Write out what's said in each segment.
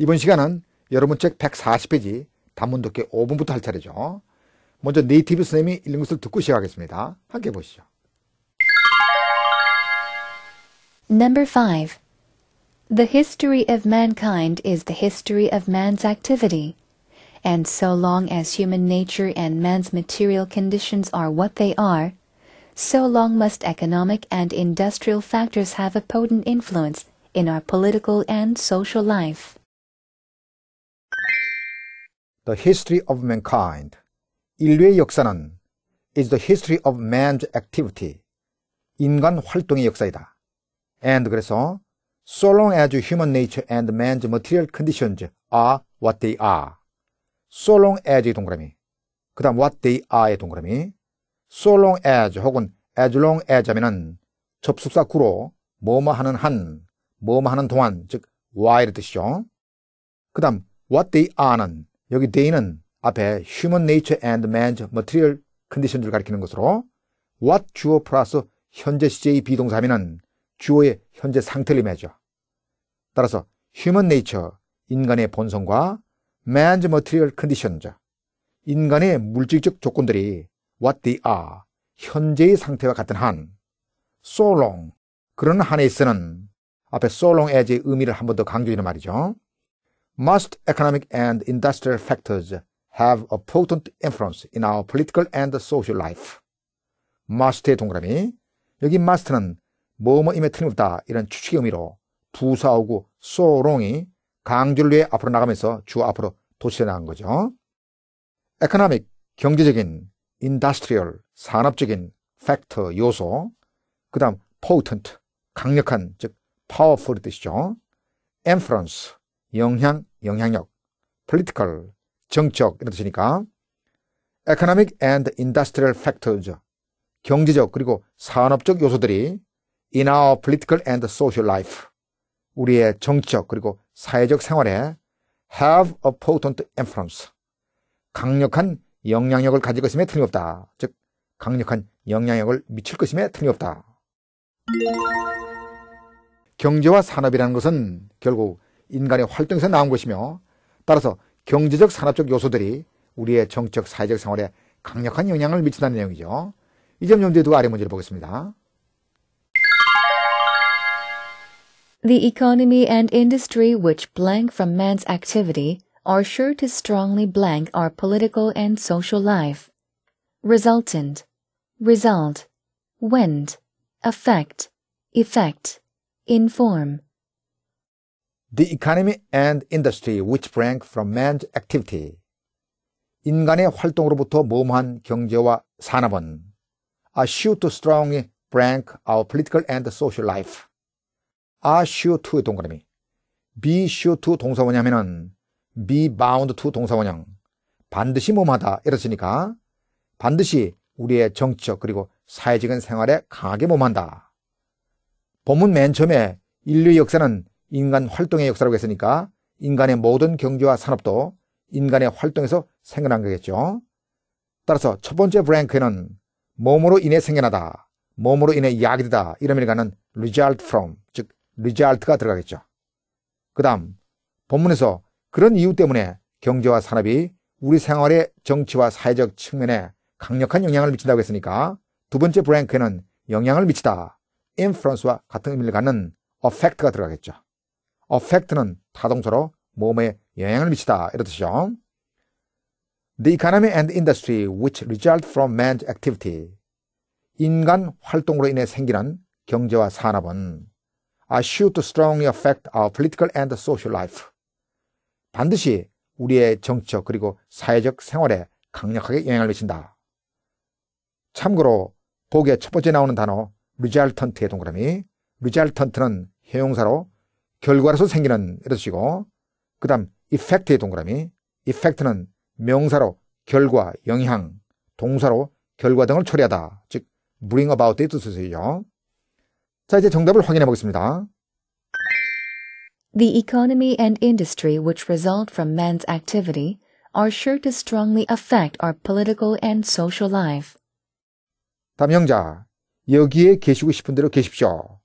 이번 시간은 여러분 책 140페이지 단문 독해 5분부터 할 차례죠. 먼저 네이티브 선생님이 읽는 것을 듣고 시작하겠습니다. 함께 보시죠. Number 5. The history of mankind is the history of man's activity. And so long as human nature and man's material conditions are what they are, so long must economic and industrial factors have a potent influence in our political and social life. The History of Mankind 인류의 역사는 is the history of man's activity 인간 활동의 역사이다. And 그래서 so long as human nature and man's material conditions are what they are so long as의 동그라미 그 다음 what they are의 동그라미 so long as 혹은 as long as 하면은 접속사 구로 뭐 뭐 하는 한, 뭐 뭐 하는 동안, 즉 while의 뜻이죠. 그 다음 what they are는 여기 day는 앞에 human nature and man's material condition을 가리키는 것으로 what 주어 플러스 현재 시제의 비동사면은 주어의 현재 상태를 매죠. 따라서 human nature, 인간의 본성과 man's material condition, 인간의 물질적 조건들이 what they are, 현재의 상태와 같은 한, so long, 그런 한에 있어는 앞에 so long as의 의미를 한 번 더 강조하는 말이죠. Must economic and industrial factors have a potent influence in our political and social life? must의 동그라미. 여기 must는 뭐뭐임에 틀림없다. 이런 추측 의미로 부사오고 so long이 강조를 위해 앞으로 나가면서 주 앞으로 도시에 나간 거죠. economic, 경제적인, industrial, 산업적인, factor, 요소. 그 다음 potent, 강력한, 즉 powerful 뜻이죠. influence, 영향, 영향력, political, 정적 이런 뜻이니까 economic and industrial factors, 경제적 그리고 산업적 요소들이 in our political and social life, 우리의 정치적 그리고 사회적 생활에 have a potent influence, 강력한 영향력을 가질 것임에 틀림없다. 즉, 강력한 영향력을 미칠 것임에 틀림없다. 경제와 산업이라는 것은 결국 인간의 활동에서 나온 것이며 따라서 경제적 산업적 요소들이 우리의 정책 사회적 생활에 강력한 영향을 미친다는 내용이죠. 이점 염두에 두고 아래 문제를 보겠습니다. The economy and industry which blank from man's activity are sure to strongly blank our political and social life. Resultant, result, wind, affect, effect, inform. the economy and industry which sprang from man's activity. 인간의 활동으로부터 모험한 경제와 산업은 are sure to strongly brank our political and social life. are sure to의 동그라미. be sure to 동사원형하면은 be bound to 동사원형. 반드시 몸하다 이렇으니까 반드시 우리의 정치적 그리고 사회적인 생활에 강하게 몸한다. 본문 맨 처음에 인류의 역사는 인간 활동의 역사라고 했으니까 인간의 모든 경제와 산업도 인간의 활동에서 생겨난 거겠죠. 따라서 첫 번째 브랭크에는 몸으로 인해 생겨나다, 몸으로 인해 약이다 이런 의미가는 를 result from 즉 result가 들어가겠죠. 그 다음 본문에서 그런 이유 때문에 경제와 산업이 우리 생활의 정치와 사회적 측면에 강력한 영향을 미친다고 했으니까 두 번째 브랭크에는 영향을 미치다, 인프런스와 같은 의미를 갖는 어펙트가 들어가겠죠. affect는 타동사로 몸에 영향을 미치다 이런 뜻이죠. The economy and industry which result from man's activity. 인간 활동으로 인해 생기는 경제와 산업은 are sure to strongly affect our political and social life. 반드시 우리의 정치적 그리고 사회적 생활에 강력하게 영향을 미친다. 참고로 보기에 첫 번째 나오는 단어 resultant의 동그라미 resultant는 형용사로 결과로서 생기는 이런 식이고 그 다음 effect의 동그라미 effect는 명사로 결과, 영향, 동사로 결과 등을 처리하다 즉 bring about의 뜻을 쓰죠. 자 이제 정답을 확인해 보겠습니다. The economy and industry which result from man's activity are sure to strongly affect our political and social life. 담영자, 여기에 계시고 싶은 대로 계십시오.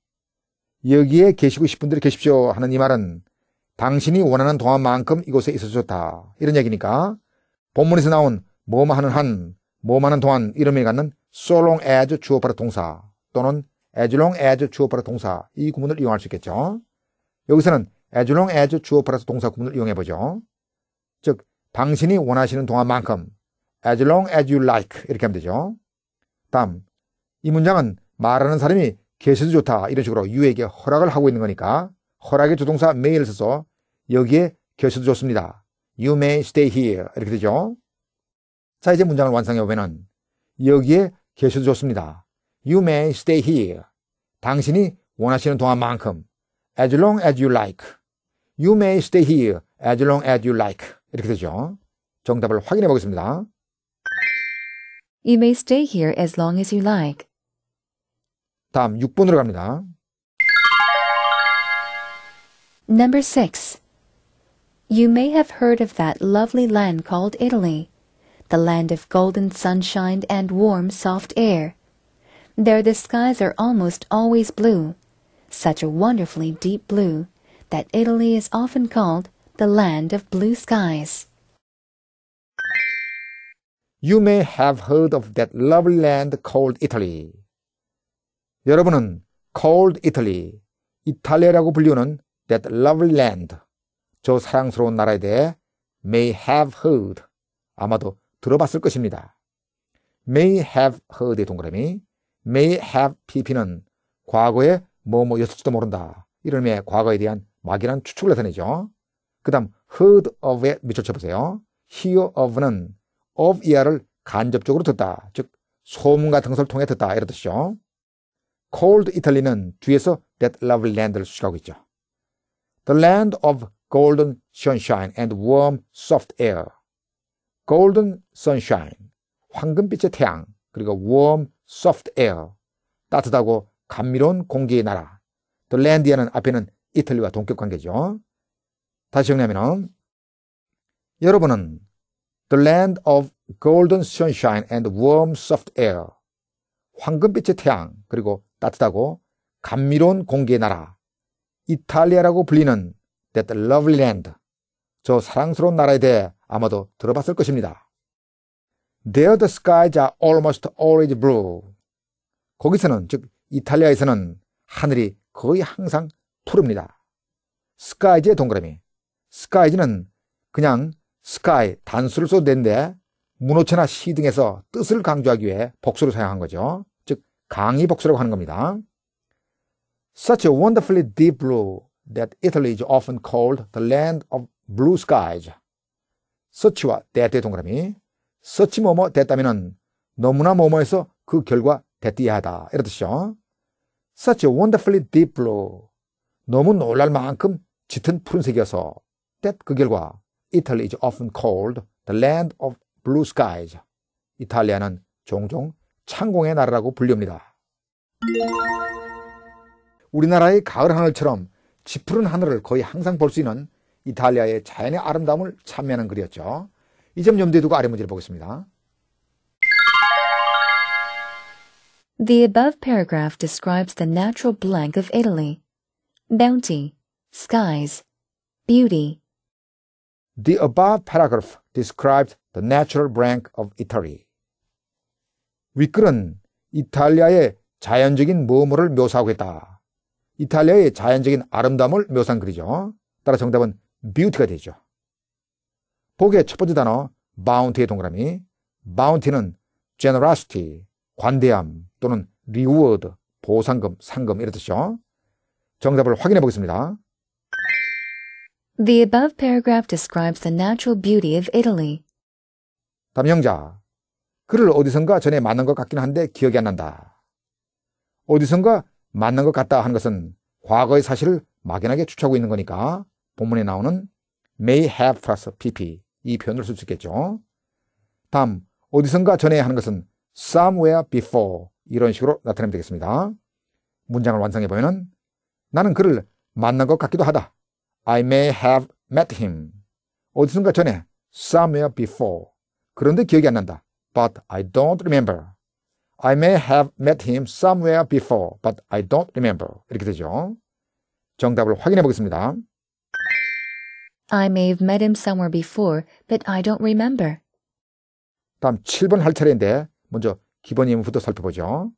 여기에 계시고 싶은 대로 계십시오 하는 이 말은 당신이 원하는 동안만큼 이곳에 있어 좋다. 이런 얘기니까 본문에서 나온 뭐만 하는 한, 뭐만 하는 동안 이름이 갖는 so long as 주어 바로 동사 또는 as long as 주어 바로 동사 이 구문을 이용할 수 있겠죠. 여기서는 as long as 주어 플러 동사 구문을 이용해 보죠. 즉 당신이 원하시는 동안만큼 as long as you like 이렇게 하면 되죠. 다음 이 문장은 말하는 사람이 계셔도 좋다 이런 식으로 유에게 허락을 하고 있는 거니까 허락의 조동사 may를 써서 여기에 계셔도 좋습니다. You may stay here 이렇게 되죠. 자 이제 문장을 완성해 보면은 여기에 계셔도 좋습니다. You may stay here. 당신이 원하시는 동안만큼 as long as you like. You may stay here as long as you like. 이렇게 되죠. 정답을 확인해 보겠습니다. You may stay here as long as you like. 다음 6번으로 갑니다. Number 6. You may have heard of that lovely land called Italy, the land of golden sunshine and warm soft air. There the skies are almost always blue, such a wonderfully deep blue that Italy is often called the land of blue skies. You may have heard of that lovely land called Italy. 여러분은 cold Italy, 이탈리아라고 불리우는 that lovely land, 저 사랑스러운 나라에 대해 may have heard, 아마도 들어봤을 것입니다. may have heard의 동그라미, may have pp는 과거에 뭐뭐였을지도 모른다. 이런 의미의 과거에 대한 막연한 추측을 나타내죠. 그 다음 heard of에 미쳐 쳐보세요. hear of는 of 이하를 간접적으로 듣다. 즉 소문 같은 것을 통해 듣다. 이런 뜻이죠. cold Italy는 뒤에서 that lovely land를 수식하고 있죠. The land of golden sunshine and warm soft air. golden sunshine, 황금빛의 태양, 그리고 warm soft air, 따뜻하고 감미로운 공기의 나라. The land이라는 앞에는 이탈리와 동격 관계죠. 다시 정리하면 여러분은 The land of golden sunshine and warm soft air, 황금빛의 태양, 그리고 따뜻하고 감미로운 공기의 나라 이탈리아라고 불리는 That Lovely Land 저 사랑스러운 나라에 대해 아마도 들어봤을 것입니다. There the skies are almost always blue. 거기서는 즉 이탈리아에서는 하늘이 거의 항상 푸릅니다. 스카이즈의 동그라미. 스카이즈는 그냥 스카이 단수를 써도 되는데 문호체나 시 등에서 뜻을 강조하기 위해 복수를 사용한 거죠. 강의 복수라고 하는 겁니다. Such a wonderfully deep blue that Italy is often called the land of blue skies. 서치와 대대 동그라미. 서치 뭐뭐 됐다면은 너무나 뭐뭐해서 그 결과 됐디야 하다. 이런 뜻이죠. Such a wonderfully deep blue. 너무 놀랄 만큼 짙은 푸른색이어서 that 그 결과 Italy is often called the land of blue skies. 이탈리아는 종종 창공의 나라라고 불립니다. 우리나라의 가을 하늘처럼 지푸른 하늘을 거의 항상 볼 수 있는 이탈리아의 자연의 아름다움을 참여하는 글이었죠. 이 점 염두에 두고 아래 문제를 보겠습니다. The above paragraph describes the natural blank of Italy. Bounty, skies, beauty. The above paragraph describes the natural blank of Italy. 윗글은 이탈리아의 자연적인 모모를 묘사하고 있다. 이탈리아의 자연적인 아름다움을 묘사한 글이죠. 따라 정답은 뷰티가 되죠. 보기의 첫 번째 단어 마운티의 동그라미 마운티는 generosity, 관대함 또는 reward, 보상금, 상금 이런 뜻이죠. 정답을 확인해 보겠습니다. The above paragraph describes the natural beauty of Italy. 담영자 그를 어디선가 전에 만난 것 같긴 한데 기억이 안 난다. 어디선가 만난 것 같다 하는 것은 과거의 사실을 막연하게 추측하고 있는 거니까 본문에 나오는 may have plus pp 이 표현을 쓸 수 있겠죠. 다음 어디선가 전에 하는 것은 somewhere before 이런 식으로 나타내면 되겠습니다. 문장을 완성해 보면 나는 그를 만난 것 같기도 하다. I may have met him. 어디선가 전에 somewhere before. 그런데 기억이 안 난다. but I don't remember. I may have met him somewhere before, but I don't remember. 이렇게 되죠. 정답을 확인해 보겠습니다. I may have met him somewhere before, but I don't remember. 다음 7번 할 차례인데 먼저 기본 예문부터 살펴보죠.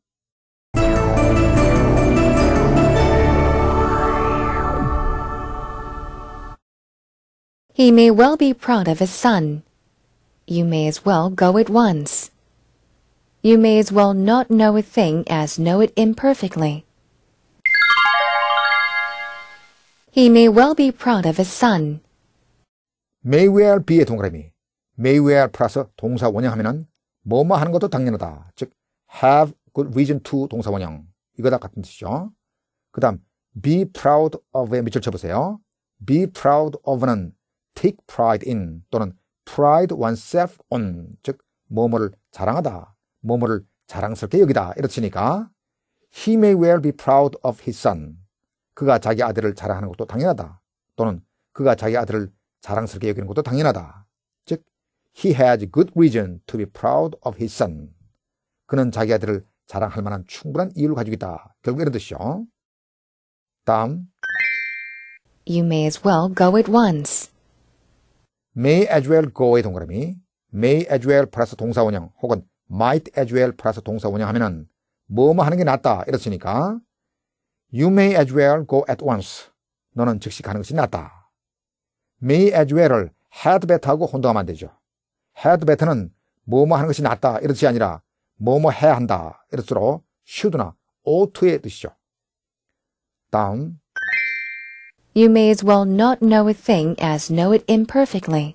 He may well be proud of his son you may as well go at once. You may as well not know a thing as know it imperfectly. He may well be proud of his son. may well be의 동그라미 may well 플러스 동사 원형하면은 뭐뭐 하는 것도 당연하다. 즉 have good reason to 동사 원형 이거다 같은 뜻이죠. 그다음, be proud of에 밑줄 쳐보세요. be proud of는 take pride in 또는 pride oneself on 즉 뭐뭐를 자랑하다 뭐뭐를 자랑스럽게 여기다 이렇치니까 he may well be proud of his son 그가 자기 아들을 자랑하는 것도 당연하다 또는 그가 자기 아들을 자랑스럽게 여기는 것도 당연하다 즉 he has good reason to be proud of his son 그는 자기 아들을 자랑할 만한 충분한 이유를 가지고 있다 결국 이런 뜻이죠 다음 You may as well go at once may as well go의 동그라미 may as well 플러스 동사원형 혹은 might as well 플러스 동사원형 하면은 뭐 뭐 하는 게 낫다 이렇으니까 you may as well go at once 너는 즉시 가는 것이 낫다 may as well을 had better하고 혼동하면 안 되죠 had better는 뭐 뭐 하는 것이 낫다 이렇지 아니라 뭐뭐 해야 한다 이럴수록 should나 ought 의 뜻이죠 다음 You may as well not know a thing as know it imperfectly.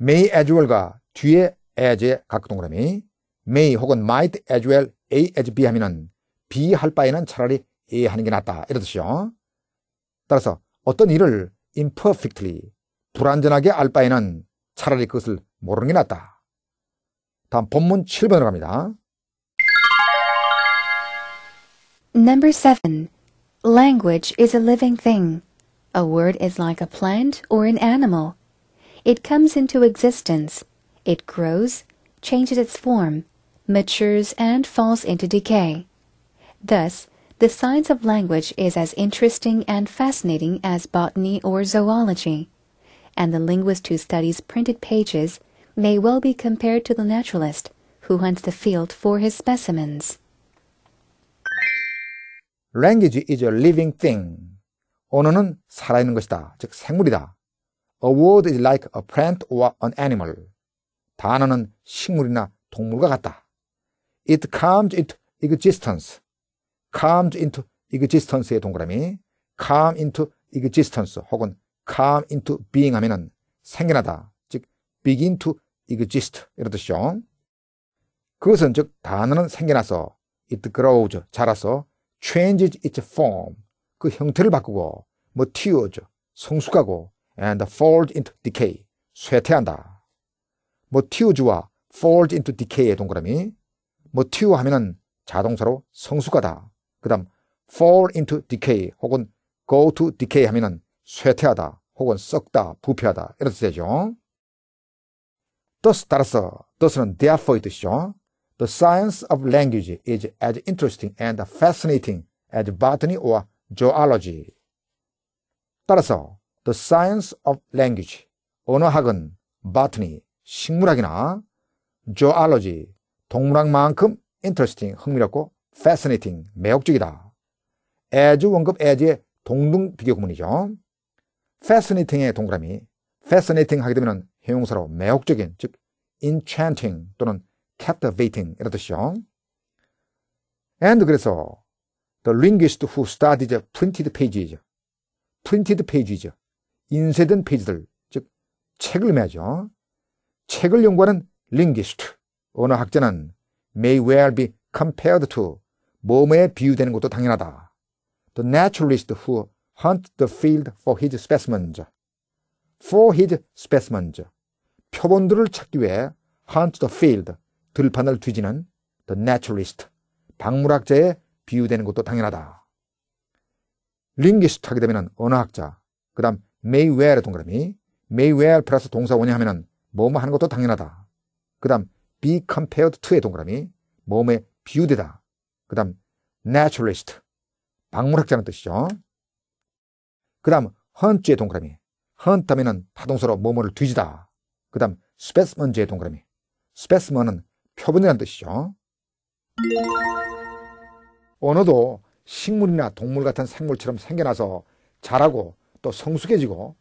may as well과 뒤에 as의 각동그라미 may 혹은 might as well a as b 하면은 b 할 바에는 차라리 a 하는 게 낫다 이런 뜻이요. 따라서 어떤 일을 imperfectly 불완전하게 알 바에는 차라리 그것을 모르는 게 낫다. 다음 본문 7번으로 갑니다. Number 7. Language is a living thing. A word is like a plant or an animal. It comes into existence. It grows, changes its form, matures, and falls into decay. Thus, the science of language is as interesting and fascinating as botany or zoology, and the linguist who studies printed pages may well be compared to the naturalist who hunts the field for his specimens. Language is a living thing. 언어는 살아있는 것이다. 즉 생물이다. A word is like a plant or an animal. 단어는 식물이나 동물과 같다. It comes into existence. comes into existence의 동그라미. come into existence 혹은 come into being 하면은 생겨나다. 즉 begin to exist 이런 뜻이죠. 그것은 즉 단어는 생겨나서 it grows 자라서 changes its form 그 형태를 바꾸고 뭐 튀어져 성숙하고 and fold into decay 쇠퇴한다. 뭐튀어져와 fold into decay의 동그라미 뭐 튀어 하면은 자동사로 성숙하다. 그 다음 fall into decay 혹은 go to decay 하면은 쇠퇴하다 혹은 썩다 부패하다 이런 뜻이죠. thus 따라서 thus는 therefore 뜻이죠. The science of language is as interesting and fascinating as botany or Zoology. 따라서 The Science of Language, 언어학은 Botany, 식물학이나 Zoology, 동물학만큼 interesting, 흥미롭고 fascinating, 매혹적이다. as 원급 as의 동등 비교구문이죠. fascinating의 동그라미, fascinating 하게 되면 형용사로 매혹적인, 즉 enchanting 또는 captivating 이런 뜻이죠. and 그래서 The linguist who studies printed pages. printed pages. 인쇄된 페이지들. 즉, 책을 매죠. 책을 연구하는 linguist. 언어학자는 may well be compared to 몸에 비유되는 것도 당연하다. The naturalist who hunt the field for his specimens. for his specimens. 표본들을 찾기 위해 hunt the field, 들판을 뒤지는 the naturalist, 박물학자의 비유되는 것도 당연하다. 링기스트 하게 되면 언어학자, 그 다음 메이웨어 동그라미, 메이웨어 플러스 동사 원형 하면 뭐뭐 하는 것도 당연하다. 그 다음 be compared to의 동그라미, 몸에 비유되다. 그 다음 naturalist, 박물학자는 뜻이죠. 그 다음 hunt의 동그라미, hunt 하면은 파동사로 뭐뭐를 뒤지다. 그 다음 specimen의 동그라미, specimen은 표본이라는 뜻이죠. 언어도 식물이나 동물 같은 생물처럼 생겨나서 자라고 또 성숙해지고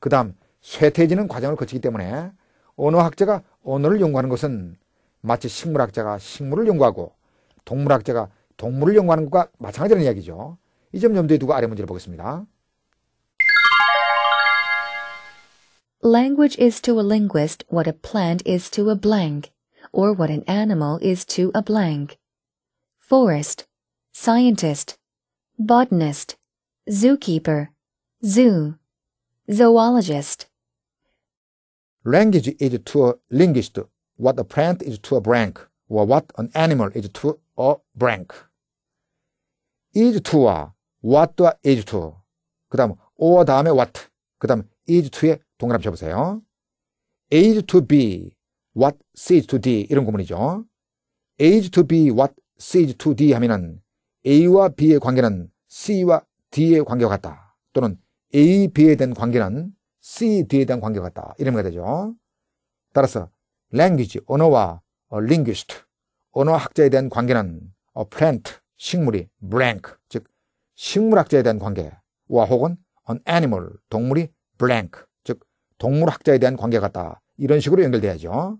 그 다음 쇠퇴해지는 과정을 거치기 때문에 언어학자가 언어를 연구하는 것은 마치 식물학자가 식물을 연구하고 동물학자가 동물을 연구하는 것과 마찬가지라는 이야기죠. 이점 염두에 두고 아래 문제를 보겠습니다. Language is to a linguist what a plant is to a blank, or what an animal is to a blank. Forest, scientist, botanist, zookeeper, zoo, zoologist. Language is to a linguist what a plant is to a branch, or what an animal is to a branch. is to a to와 a is to. 그 다음, or 다음에 what. 그 다음, is to에 동그라미 쳐보세요. is to be, what sees to d. 이런 구문이죠. is to be, what sees to d 하면은 A와 B의 관계는 C와 D의 관계 같다. 또는 A, B에 대한 관계는 C, D에 대한 관계 같다. 이러면 되죠. 따라서 language, 언어와 어, linguist, 언어학자에 대한 관계는 어, plant, 식물이 blank, 즉 식물학자에 대한 관계와 혹은 an animal, 동물이 blank, 즉 동물학자에 대한 관계 같다. 이런 식으로 연결돼야죠.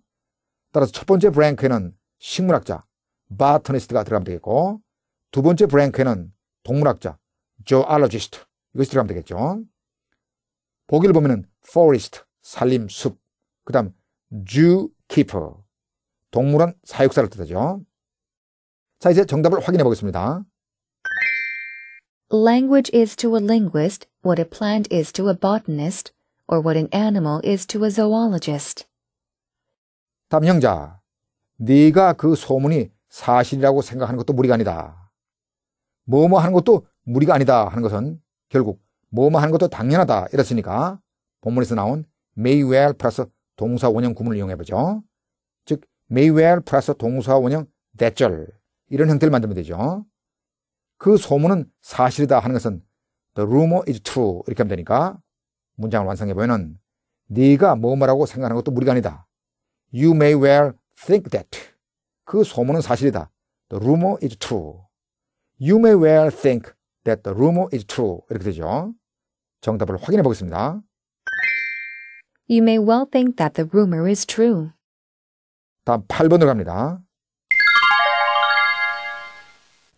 따라서 첫 번째 blank에는 식물학자, botanist가 들어가면 되겠고 두 번째 브랭크에는 동물학자, zoologist 이것이 들어가면 되겠죠. 보기를 보면은 forest, 산림, 숲. 그 다음 zoo keeper, 동물원 사육사를 뜻하죠. 자, 이제 정답을 확인해 보겠습니다. Language is to a linguist what a plant is to a botanist or what an animal is to a zoologist. 담형자, 네가 그 소문이 사실이라고 생각하는 것도 무리가 아니다. 뭐뭐 하는 것도 무리가 아니다 하는 것은 결국 뭐뭐 하는 것도 당연하다 이랬으니까 본문에서 나온 may well 플러스 동사 원형 구문을 이용해 보죠. 즉 may well 플러스 동사 원형 대절 이런 형태를 만들면 되죠. 그 소문은 사실이다 하는 것은 the rumor is true 이렇게 하면 되니까 문장을 완성해 보면은 네가 뭐뭐라고 생각하는 것도 무리가 아니다. You may well think that 그 소문은 사실이다. The rumor is true. You may well think that the rumor is true. 이렇게 되죠. 정답을 확인해 보겠습니다. You may well think that the rumor is true. 다음 8번으로 갑니다.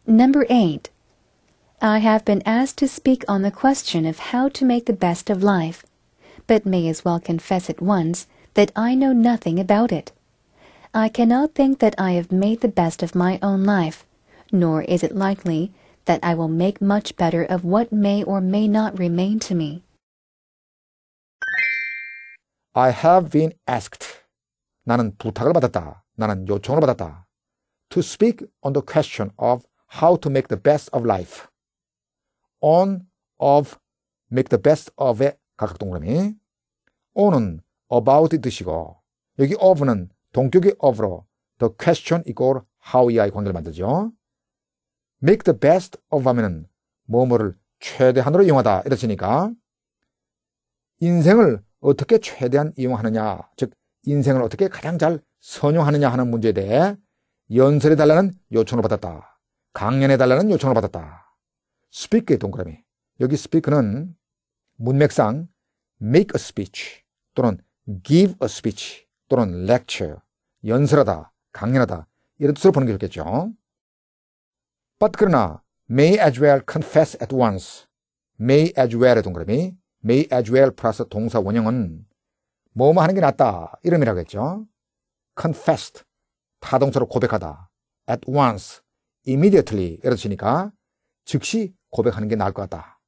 Number 8. I have been asked to speak on the question of how to make the best of life, but may as well confess at once that I know nothing about it. I cannot think that I have made the best of my own life, nor is it likely that I will make much better of what may or may not remain to me. I have been asked. 나는 부탁을 받았다. 나는 요청을 받았다. To speak on the question of how to make the best of life. On, of, make the best of it 각각 동그라미. on은 about의 뜻이고, 여기 of는 동격의 of로 the question 이고 how의 관계를 만들죠. make the best of 하면은 뭐뭐를 최대한으로 이용하다 이렇으니까 인생을 어떻게 최대한 이용하느냐 즉 인생을 어떻게 가장 잘 선용하느냐 하는 문제에 대해 연설해달라는 요청을 받았다. 강연해달라는 요청을 받았다. 스피크의 동그라미 여기 스피크는 문맥상 make a speech 또는 give a speech 또는 lecture 연설하다 강연하다 이런 뜻으로 보는 게 좋겠죠. But 그러나 may as well confess at once. may as well의 동그라미 may as well 플러스 동사 원형은 뭐뭐 하는 게 낫다 이름이라고 했죠. confessed 타동사로 고백하다 at once immediately 이렇으니까 즉시 고백하는 게 나을 것 같다.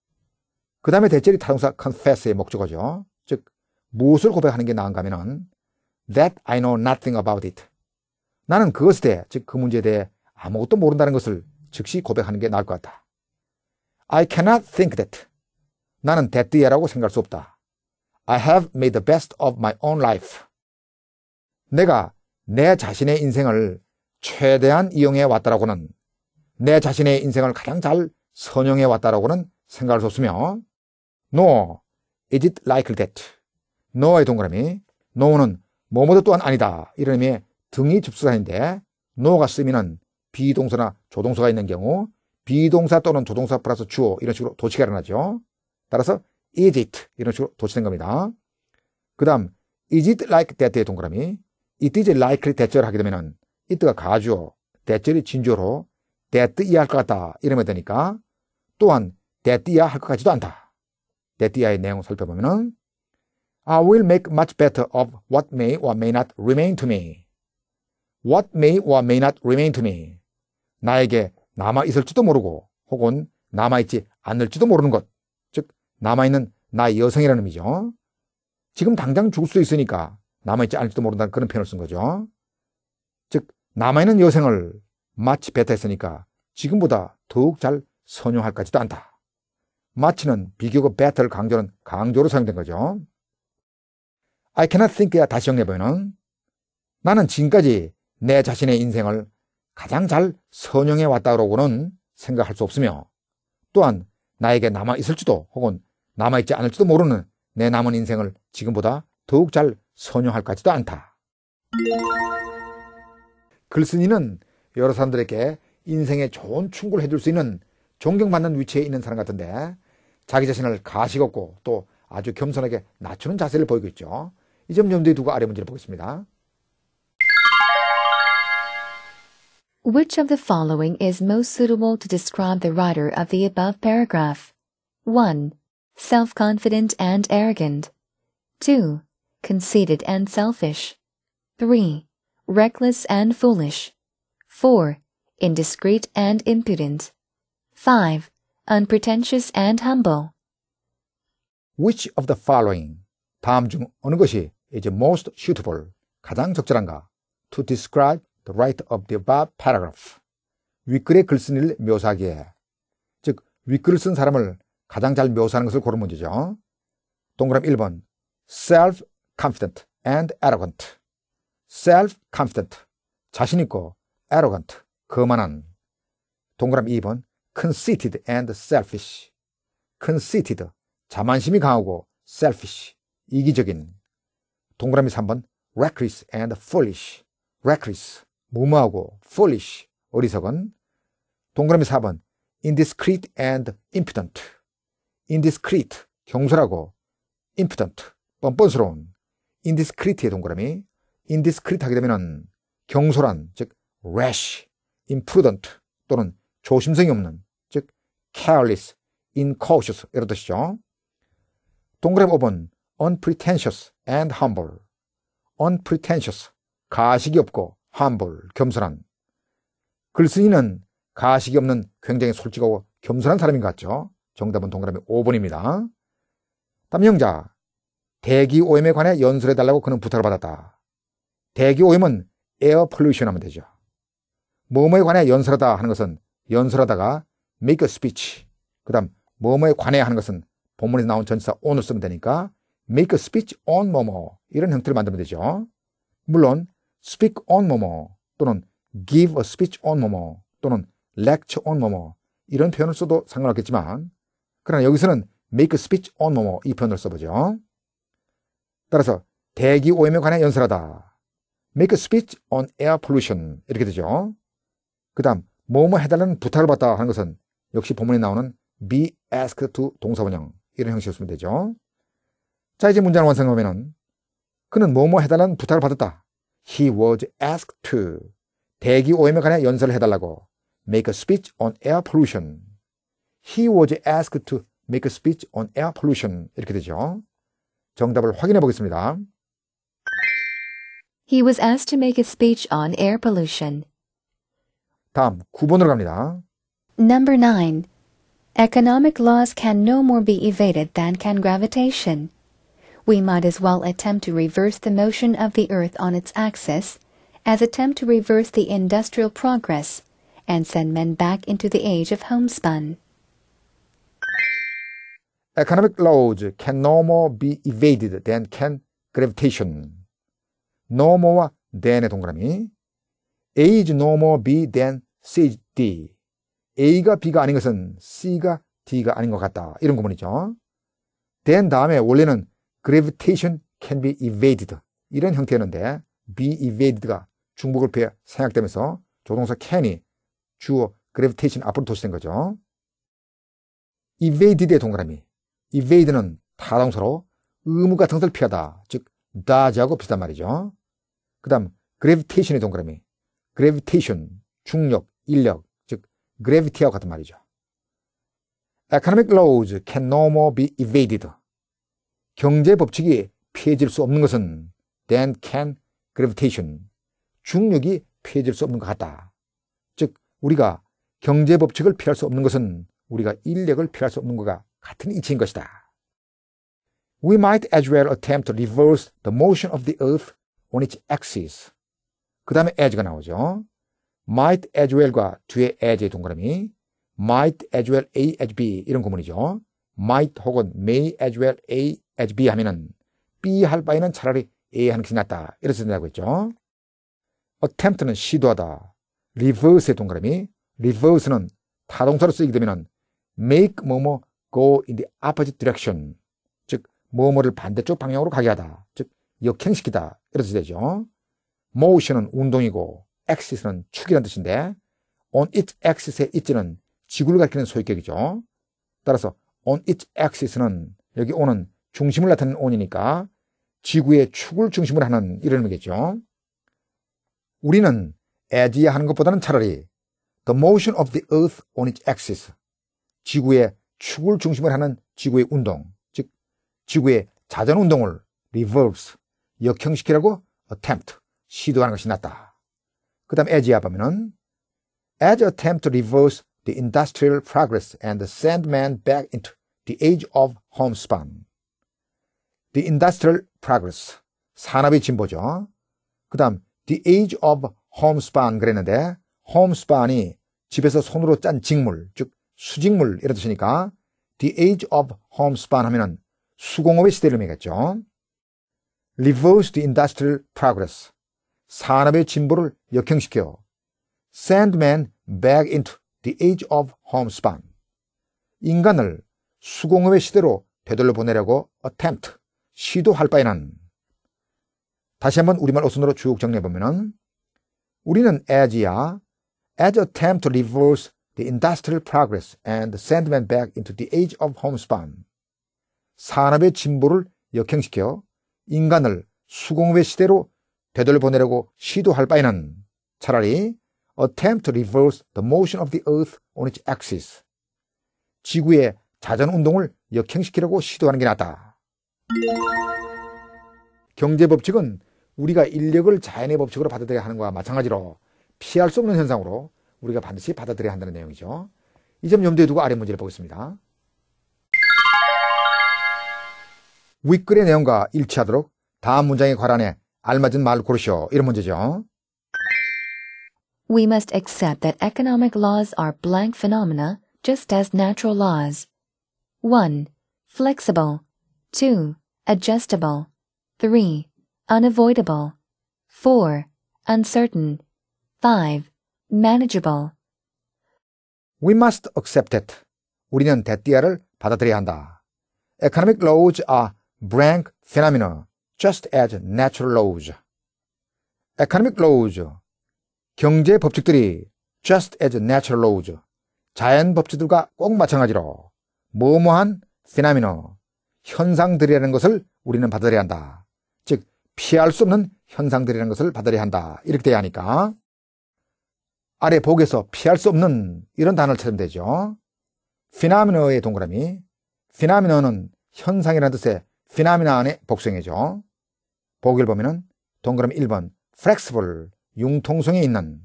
그 다음에 대체이 타동사 confess의 목적어죠. 즉 무엇을 고백하는 게 나은가 하면은 that I know nothing about it. 나는 그것에 대해 즉 그 문제에 대해 아무것도 모른다는 것을 즉시 고백하는 게 나을 것 같다. I cannot think that. 나는 that라고 생각할 수 없다. I have made the best of my own life. 내가 내 자신의 인생을 최대한 이용해 왔다라고는 내 자신의 인생을 가장 잘 선용해 왔다라고는 생각할 수 없으며 No, is it l i k e that? No의 동그라미 No는 뭐뭐도 또한 아니다 이런 의미의 등이 접수사인데 No가 쓰이면 비동사나 조동사가 있는 경우 비동사 또는 조동사 플러스 주어 이런 식으로 도치가 일어나죠. 따라서 is it 이런 식으로 도치된 겁니다. 그 다음 is it like that의 동그라미 it is likely that를 하게 되면 it가 가주어 that이 진주어로 that 이할 것 같다 이러면 되니까 또한 that 이야 할 것 같지도 않다. that 이야의 내용을 살펴보면 I will make much better of what may or may not remain to me. What may or may not remain to me. 나에게 남아있을지도 모르고 혹은 남아있지 않을지도 모르는 것. 즉, 남아있는 나의 여성이라는 의미죠. 지금 당장 죽을 수도 있으니까 남아있지 않을지도 모른다는 그런 표현을 쓴 거죠. 즉, 남아있는 여성을 마치 베타했으니까 지금보다 더욱 잘 선용할 까지도 않다. 마치는 비교급 배터를 강조하는 강조로 사용된 거죠. I cannot think야 다시 정리해보면 나는 지금까지 내 자신의 인생을 가장 잘 선용해 왔다라고는 생각할 수 없으며 또한 나에게 남아 있을지도 혹은 남아 있지 않을지도 모르는 내 남은 인생을 지금보다 더욱 잘 선용할 까지도 않다. 글쓴이는 여러 사람들에게 인생에 좋은 충고를 해줄 수 있는 존경받는 위치에 있는 사람 같은데 자기 자신을 가식 없고 또 아주 겸손하게 낮추는 자세를 보이고 있죠. 이점 염두에 두고 아래 문제를 보겠습니다. Which of the following is most suitable to describe the writer of the above paragraph? 1. Self-confident and arrogant. 2. Conceited and selfish. 3. Reckless and foolish. 4. Indiscreet and impudent. 5. Unpretentious and humble. Which of the following 다음 중 어느 것이 이제 most suitable 가장 적절한가 to describe the right of the above paragraph. 윗글의 글쓴이를 묘사하기에. 즉, 윗글을 쓴 사람을 가장 잘 묘사하는 것을 고른 문제죠. 동그라미 1번. self-confident and arrogant. self-confident. 자신있고, arrogant. 거만한. 동그라미 2번. conceited and selfish. conceited. 자만심이 강하고, selfish. 이기적인. 동그라미 3번. reckless and foolish. reckless. 무모하고 foolish 어리석은 동그라미 4번 indiscreet and impudent indiscreet 경솔하고 impudent 뻔뻔스러운 indiscreet의 동그라미 indiscreet 하게 되면은 경솔한 즉 rash imprudent 또는 조심성이 없는 즉 careless incautious 이런 뜻이죠. 동그라미 5번 unpretentious and humble unpretentious 가식이 없고 환불, 겸손한. 글쓴이는 가식이 없는 굉장히 솔직하고 겸손한 사람인 것 같죠? 정답은 동그라미 5번입니다. 담영자, 대기 오염에 관해 연설해달라고 그는 부탁을 받았다. 대기 오염은 에어 폴루션 하면 되죠. 뭐뭐에 관해 연설하다 하는 것은 연설하다가 make a speech. 그 다음 뭐뭐에 관해 하는 것은 본문에 서 나온 전치사 on을 쓰면 되니까 make a speech on 뭐뭐 이런 형태를 만들면 되죠. 물론 speak on 뭐뭐 또는 give a speech on 뭐뭐 또는 lecture on 뭐뭐 이런 표현을 써도 상관없겠지만 그러나 여기서는 make a speech on 뭐뭐 이 표현을 써보죠. 따라서 대기 오염에 관해 연설하다. make a speech on air pollution 이렇게 되죠. 그 다음 뭐뭐 해달라는 부탁을 받다 하는 것은 역시 본문에 나오는 be asked to 동사원형 이런 형식으로 쓰면 되죠. 자 이제 문장을 완성하면은 그는 뭐뭐 해달라는 부탁을 받았다. he was asked to 대기 오염에 관해 연설을 해달라고 make a speech on air pollution. He was asked to make a speech on air pollution. 이렇게 되죠. 정답을 확인해 보겠습니다. He was asked to make a speech on air pollution. 다음 9번으로 갑니다. Number 9. Economic laws can no more be evaded than can gravitation we might as well attempt to reverse the motion of the earth on its axis as attempt to reverse the industrial progress and send men back into the age of homespun. Economic laws can no more be evaded than can gravitation. No more와 than의 동그라미. age no more be than C D. A가 B가 아닌 것은 C가 D가 아닌 것 같다. 이런 구문이죠. than 다음에 원래는 gravitation can be evaded. 이런 형태였는데 be evaded가 중복을 피해 생략되면서 조동사 can이 주어 gravitation 앞으로 도시된 거죠. evaded의 동그라미. evade는 타동사로 의무 같은 것을 피하다. 즉, dodge하고 비슷한 말이죠. 그 다음, gravitation의 동그라미. gravitation, 중력, 인력, 즉, gravity하고 같은 말이죠. economic laws can no more be evaded. 경제 법칙이 피해질 수 없는 것은 then can gravitation, 중력이 피해질 수 없는 것 같다. 즉, 우리가 경제 법칙을 피할 수 없는 것은 우리가 인력을 피할 수 없는 것과 같은 이치인 것이다. We might as well attempt to reverse the motion of the earth on its axis. 그 다음에 as가 나오죠. might as well과 뒤에 as의 동그라미. might as well A as B 이런 구문이죠. might 혹은 may as well A as B 하면은 B 할 바에는 차라리 A 하는 것이 낫다. 이렇게 된다고 했죠. attempt는 시도하다. reverse의 동그라미. reverse는 타동사로 쓰이게 되면은 make 뭐뭐 go in the opposite direction. 즉, 뭐뭐를 반대쪽 방향으로 가게 하다. 즉, 역행시키다. 이렇게 되죠. motion은 운동이고, axis는 축이라는 뜻인데, on its axis의 it는 지구를 가리키는 소유격이죠. 따라서 on its axis는 여기 오는 중심을 나타낸 온이니까 지구의 축을 중심으로 하는 이런 의미겠죠. 우리는 애지하는 것보다는 차라리 The motion of the earth on its axis 지구의 축을 중심으로 하는 지구의 운동 즉 지구의 자전운동을 reverse 역형시키라고 attempt 시도하는 것이 낫다. 그 다음 애지하 보면은 as attempt to reverse the industrial progress and send man back into the age of homespun The Industrial Progress. 산업의 진보죠. 그 다음, The Age of Homespun. 그랬는데, Homespun이 집에서 손으로 짠 직물, 즉, 수직물, 이런 뜻이니까, The Age of Homespun 하면은 수공업의 시대를 의미겠죠. Reverse the Industrial Progress. 산업의 진보를 역행시켜. s a n d man back into the age of homespun. 인간을 수공업의 시대로 되돌려 보내려고 attempt. 시도할 바에는 다시 한번 우리말 어순으로 쭉 정리해보면 우리는 as 야 as attempt to reverse the industrial progress and send men back into the age of homespun 산업의 진보를 역행시켜 인간을 수공업의 시대로 되돌보내려고 시도할 바에는 차라리 attempt to reverse the motion of the earth on its axis 지구의 자전 운동을 역행시키려고 시도하는 게 낫다. 경제 법칙은 우리가 인력을 자연의 법칙으로 받아들여야 하는 것과 마찬가지로 피할 수 없는 현상으로 우리가 반드시 받아들여야 한다는 내용이죠. 이 점 염두에 두고 아래 문제를 보겠습니다. 윗글의 내용과 일치하도록 다음 문장의 과란에 알맞은 말을 고르시오. 이런 문제죠. We must accept that economic laws are blank phenomena just as natural laws. 1. Flexible. 2. adjustable. 3. Unavoidable. 4. Uncertain. 5. Manageable. We must accept it. 우리는 대띠아를 받아들여야 한다. Economic laws are blank phenomena, just as natural laws. Economic laws, 경제 법칙들이 just as natural laws, 자연 법칙들과 꼭 마찬가지로 뭐뭐한 phenomena, 현상들이라는 것을 우리는 받아들여야 한다. 즉 피할 수 없는 현상들이라는 것을 받아들여야 한다. 이렇게 돼야 하니까 아래 복에서 피할 수 없는 이런 단어를 찾으면 되죠. 피나미노의 동그라미 피나미노는 현상이라는 뜻의 피나미나 안의 복성이죠. 복일 보면은 동그라미 1번 flexible 융통성에 있는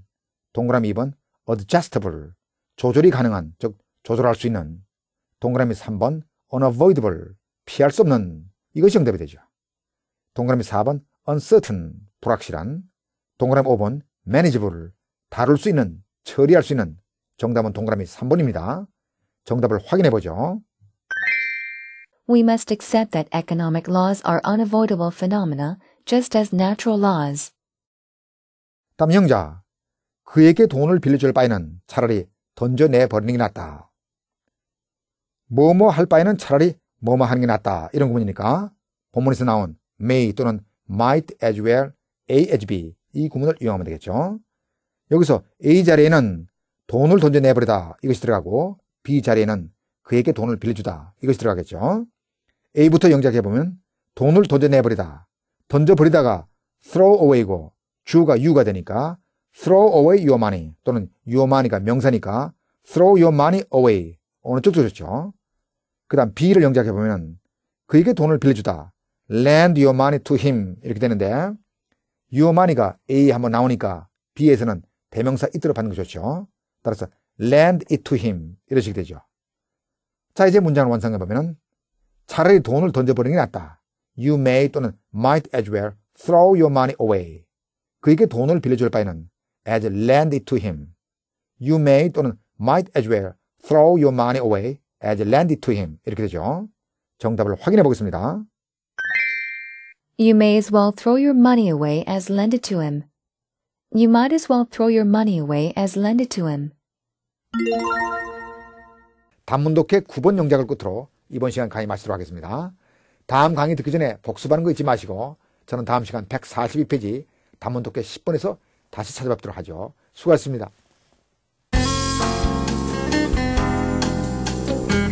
동그라미 2번 adjustable 조절이 가능한 즉 조절할 수 있는 동그라미 3번 unavoidable 피할 수 없는 이것이 정답이 되죠. 동그라미 4번 uncertain 불확실한 동그라미 5번 manageable 다룰 수 있는 처리할 수 있는 정답은 동그라미 3번입니다. 정답을 확인해 보죠. We must accept that economic laws are unavoidable phenomena just as natural laws. 다음 영자 그에게 돈을 빌려줄 바에는 차라리 던져내 버리는 게 낫다. 뭐 뭐 할 바에는 차라리 뭐뭐 하는 게 낫다 이런 구문이니까 본문에서 나온 may 또는 might as well, a as b 이 구문을 이용하면 되겠죠. 여기서 a 자리에는 돈을 던져내버리다 이것이 들어가고 b 자리에는 그에게 돈을 빌려주다 이것이 들어가겠죠. a부터 영작해보면 돈을 던져내버리다 던져버리다가 throw away고 주가 you가 되니까 throw away your money 또는 your money가 명사니까 throw your money away 어느 쪽도 좋죠. 그렇죠. 그 다음 B를 영작해 보면 그에게 돈을 빌려주다. lend your money to him 이렇게 되는데 your money가 A 한번 나오니까 B에서는 대명사 it로 받는 게 좋죠. 따라서 lend it to him 이런 식이 되죠. 자 이제 문장을 완성해 보면 차라리 돈을 던져버리는 게 낫다. You may 또는 might as well throw your money away. 그에게 돈을 빌려줄 바에는 as lend it to him. You may 또는 might as well throw your money away. as landed to him 이렇게 되죠. 정답을 확인해 보겠습니다. You may as well throw your money away as lend it to him. You might as well throw your money away as lend it to him. 단문독해 9번 영작을 끝으로 이번 시간 강의 마치도록 하겠습니다. 다음 강의 듣기 전에 복습하는 거 잊지 마시고 저는 다음 시간 142페이지 단문독해 10번에서 다시 찾아뵙도록 하죠. 수고하셨습니다. Thank you.